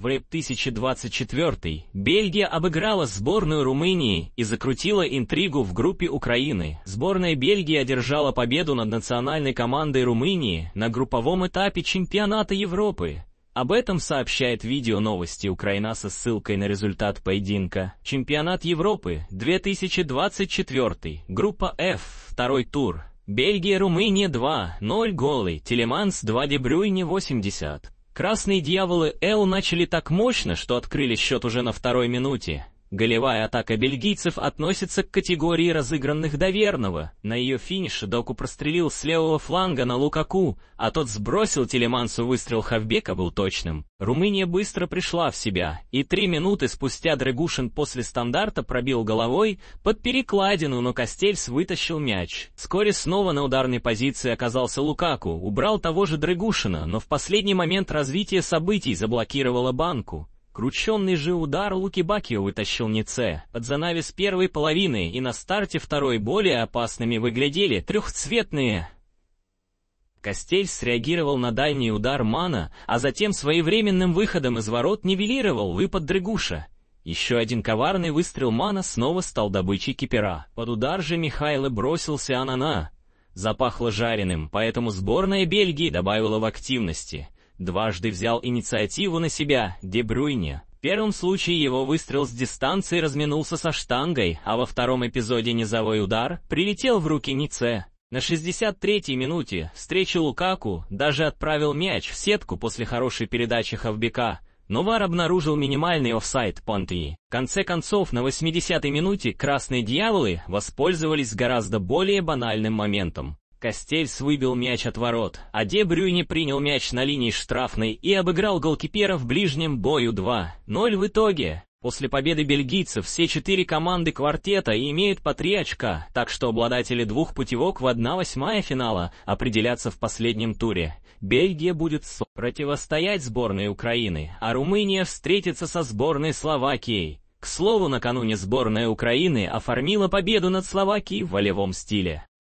В 2024 Бельгия обыграла сборную Румынии и закрутила интригу в группе Украины. Сборная Бельгии одержала победу над национальной командой Румынии на групповом этапе чемпионата Европы. Об этом сообщает видео новости Украина со ссылкой на результат поединка. Чемпионат Европы 2024, группа F, второй тур. Бельгия-Румыния 2-0 голы, Телеманс 2 Дебрюйни 80. Красные дьяволы Эл начали так мощно, что открыли счет уже на второй минуте, Голевая атака бельгийцев относится к категории разыгранных до На ее финише Доку прострелил с левого фланга на Лукаку, а тот сбросил Телемансу выстрел Хавбека был точным. Румыния быстро пришла в себя, и три минуты спустя Драгушин после стандарта пробил головой под перекладину, но Костельс вытащил мяч. Вскоре снова на ударной позиции оказался Лукаку, убрал того же Драгушина, но в последний момент развития событий заблокировало банку. Крученный же удар Луки Бакио вытащил Нице под занавес первой половины, и на старте второй более опасными выглядели трехцветные. Костель среагировал на дальний удар Мана, а затем своевременным выходом из ворот нивелировал выпад Дрыгуша. Еще один коварный выстрел Мана снова стал добычей кипера. Под удар же Михайло бросился Анана. Запахло жареным, поэтому сборная Бельгии добавила в активности — дважды взял инициативу на себя Дебруйне. В первом случае его выстрел с дистанции разминулся со штангой, а во втором эпизоде низовой удар прилетел в руки Нице. На 63-й минуте встречу Лукаку даже отправил мяч в сетку после хорошей передачи Хавбека, но ВАР обнаружил минимальный офсайт Понтии. В конце концов, на 80-й минуте «Красные дьяволы» воспользовались гораздо более банальным моментом. Костельс выбил мяч от ворот, а Де Брюйне принял мяч на линии штрафной и обыграл голкипера в ближнем бою 2-0 в итоге. После победы бельгийцев все четыре команды квартета имеют по три очка, так что обладатели двух путевок в 1-8 финала определятся в последнем туре. Бельгия будет противостоять сборной Украины, а Румыния встретится со сборной Словакией. К слову, накануне сборная Украины оформила победу над Словакией в волевом стиле.